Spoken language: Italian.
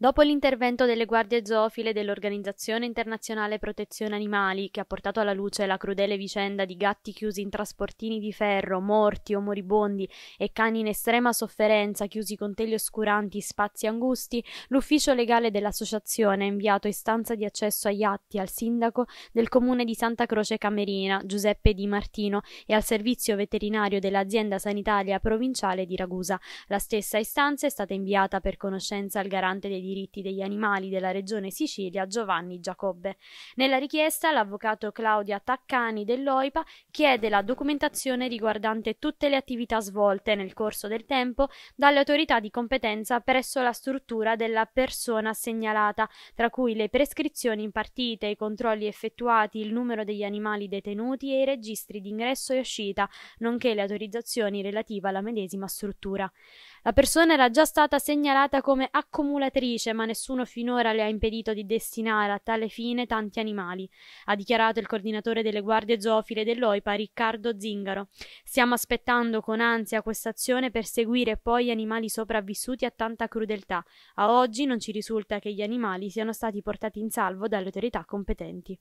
Dopo l'intervento delle guardie zoofile dell'Organizzazione Internazionale Protezione Animali, che ha portato alla luce la crudele vicenda di gatti chiusi in trasportini di ferro, morti o moribondi, e cani in estrema sofferenza chiusi con teli oscuranti spazi angusti, l'ufficio legale dell'associazione ha inviato istanza di accesso agli atti al sindaco del comune di Santa Croce Camerina, Giuseppe Di Martino, e al servizio veterinario dell'azienda sanitaria provinciale di Ragusa. La stessa istanza è stata inviata per conoscenza al garante degli diritti degli animali della Regione Sicilia Giovanni Giacobbe. Nella richiesta l'avvocato Claudia Taccani dell'OIPA chiede la documentazione riguardante tutte le attività svolte nel corso del tempo dalle autorità di competenza presso la struttura della persona segnalata, tra cui le prescrizioni impartite, i controlli effettuati, il numero degli animali detenuti e i registri di ingresso e uscita, nonché le autorizzazioni relative alla medesima struttura. La persona era già stata segnalata come accumulatrice dice ma nessuno finora le ha impedito di destinare a tale fine tanti animali, ha dichiarato il coordinatore delle guardie zoofile dell'OIPA Riccardo Zingaro. Stiamo aspettando con ansia questa azione per seguire poi gli animali sopravvissuti a tanta crudeltà. A oggi non ci risulta che gli animali siano stati portati in salvo dalle autorità competenti.